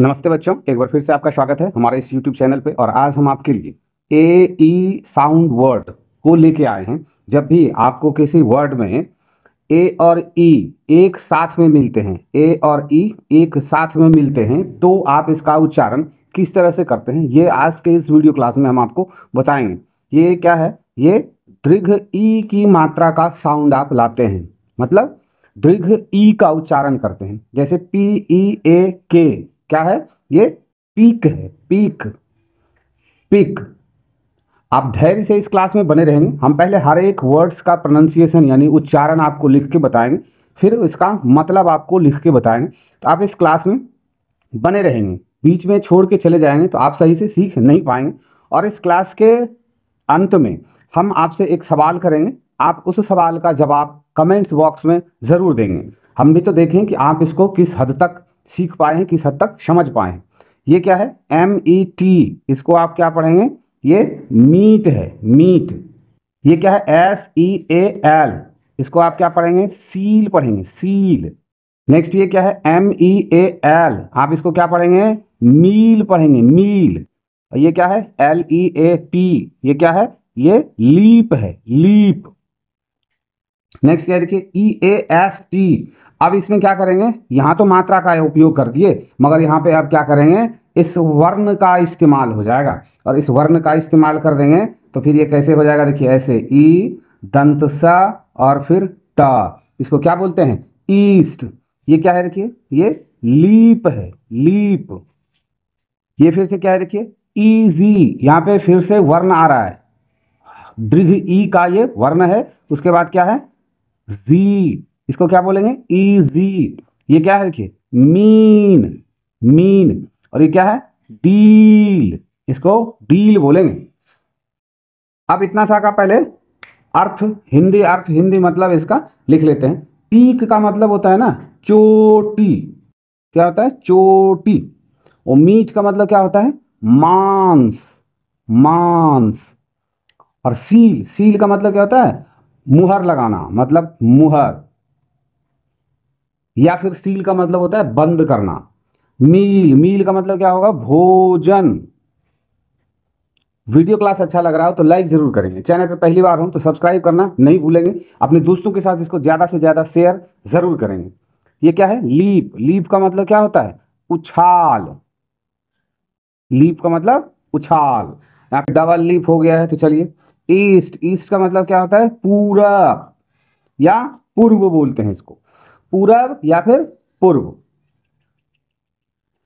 नमस्ते बच्चों एक बार फिर से आपका स्वागत है हमारे इस YouTube चैनल पे और आज हम आपके लिए ए ई साउंड वर्ड को लेके आए हैं जब भी आपको किसी वर्ड में ए और ई e एक साथ में मिलते हैं ए और ई e एक साथ में मिलते हैं तो आप इसका उच्चारण किस तरह से करते हैं ये आज के इस वीडियो क्लास में हम आपको बताएंगे ये क्या है ये दीर्घ ई e की मात्रा का साउंड आप लाते हैं मतलब दीर्घ ई का उच्चारण करते हैं जैसे पी ई ए के क्या है ये पीक है पीक पीक आप धैर्य से इस क्लास में बने रहेंगे हम पहले हर एक वर्ड्स का प्रोनाउंसिएशन यानी उच्चारण आपको लिख के बताएंगे फिर इसका मतलब आपको लिख के बताएंगे तो आप इस क्लास में बने रहेंगे बीच में छोड़ के चले जाएंगे तो आप सही से सीख नहीं पाएंगे और इस क्लास के अंत में हम आपसे एक सवाल करेंगे आप उस सवाल का जवाब कमेंट्स बॉक्स में ज़रूर देंगे हम भी तो देखें कि आप इसको किस हद तक सीख पाए हैं किस हद तक समझ पाए हैं ये क्या है एम ई टी इसको आप क्या पढ़ेंगे ये मीट है मीट ये क्या है एस ई ए एल इसको आप क्या पढ़ेंगे सील पढ़ेंगे सील नेक्स्ट ये क्या है एम ई ए एल आप इसको क्या पढ़ेंगे मील पढ़ेंगे मील और ये क्या है एल ई ए पी ये क्या है ये लीप है लीप नेक्स्ट क्या देखिए ई ए एस टी अब इसमें क्या करेंगे यहां तो मात्रा का उपयोग कर दिए मगर यहां पे आप क्या करेंगे इस वर्ण का इस्तेमाल हो जाएगा और इस वर्ण का इस्तेमाल कर देंगे तो फिर ये कैसे हो जाएगा देखिए ऐसे ई दंत स और फिर ट इसको क्या बोलते हैं ईस्ट ये क्या है देखिए ये लीप है लीप ये फिर से क्या है देखिए ईजी यहां पे फिर से वर्ण आ रहा है दृघ ई का ये वर्ण है उसके बाद क्या है जी इसको क्या बोलेंगे इजी ये क्या है देखिए मीन मीन और ये क्या है डील इसको डील बोलेंगे अब इतना सा का पहले अर्थ हिंदी अर्थ हिंदी मतलब इसका लिख लेते हैं पीक का मतलब होता है ना चोटी क्या होता है चोटी और मीट का मतलब क्या होता है मांस मांस और सील सील का मतलब क्या होता है मुहर लगाना मतलब मुहर या फिर सील का मतलब होता है बंद करना मील मील का मतलब क्या होगा भोजन वीडियो क्लास अच्छा लग रहा हो तो लाइक जरूर करेंगे चैनल पर पहली बार हो तो सब्सक्राइब करना नहीं भूलेंगे अपने दोस्तों के साथ इसको ज़्यादा से ज़्यादा शेयर जरूर करेंगे ये क्या है लीप लीप का मतलब क्या होता है उछाल लीप का मतलब उछाल यहाँ पे डबल लीप हो गया है तो चलिए ईस्ट ईस्ट का मतलब क्या होता है पूरा या पूर्व बोलते हैं इसको पूरब या फिर पूर्व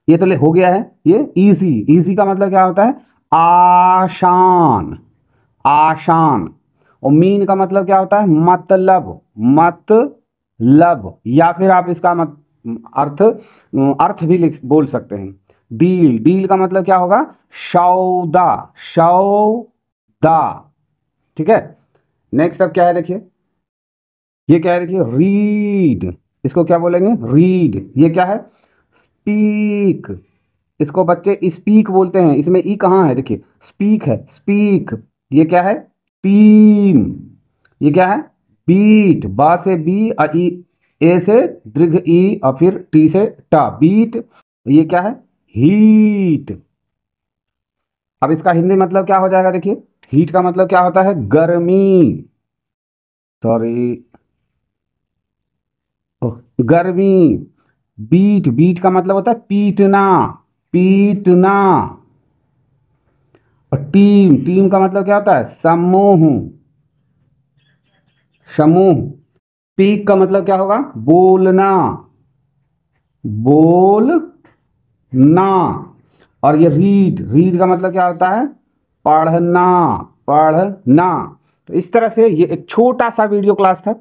ये तो हो गया है ये इजी इजी का मतलब क्या होता है आशान आशान और मीन का मतलब क्या होता है मतलब मतलब या फिर आप इसका मत, अर्थ अर्थ भी बोल सकते हैं डील डील का मतलब क्या होगा शौदा शौदा ठीक है नेक्स्ट अब क्या है देखिए ये क्या है देखिए रीड इसको क्या बोलेंगे रीड ये क्या है स्पीक इसको बच्चे स्पीक बोलते हैं इसमें ई e कहां है देखिए स्पीक है स्पीक ये क्या है टीम ये क्या है बीट बा से बी आ, ई ए से दीर्घ ई e, और फिर टी से टा बीट ये क्या है हीट अब इसका हिंदी मतलब क्या हो जाएगा देखिए हीट का मतलब क्या होता है गर्मी सॉरी गर्मी बीट बीट का मतलब होता है पीटना पीटना और टीम टीम का मतलब क्या होता है समूह समूह पीक का मतलब क्या होगा बोलना बोल ना और ये रीड रीड का मतलब क्या होता है पढ़ना पढ़ना तो इस तरह से ये एक छोटा सा वीडियो क्लास था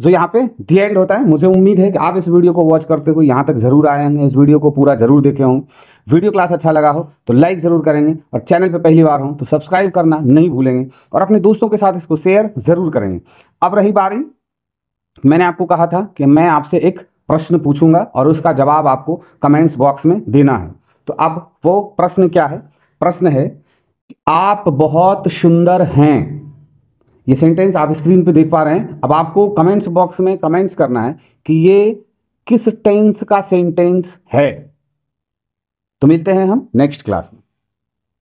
जो यहाँ पे दी एंड होता है मुझे उम्मीद है कि आप इस वीडियो को वॉच करते हुए यहाँ तक जरूर आए होंगे इस वीडियो को पूरा जरूर देखे होंगे वीडियो क्लास अच्छा लगा हो तो लाइक जरूर करेंगे और चैनल पे पहली बार हो तो सब्सक्राइब करना नहीं भूलेंगे और अपने दोस्तों के साथ इसको शेयर जरूर करेंगे अब रही बारी मैंने आपको कहा था कि मैं आपसे एक प्रश्न पूछूंगा और उसका जवाब आपको कमेंट्स बॉक्स में देना है तो अब वो प्रश्न क्या है प्रश्न है आप बहुत सुंदर हैं ये सेंटेंस आप स्क्रीन पे देख पा रहे हैं अब आपको कमेंट्स बॉक्स में कमेंट्स करना है कि ये किस टेंस का सेंटेंस है तो मिलते हैं हम नेक्स्ट क्लास में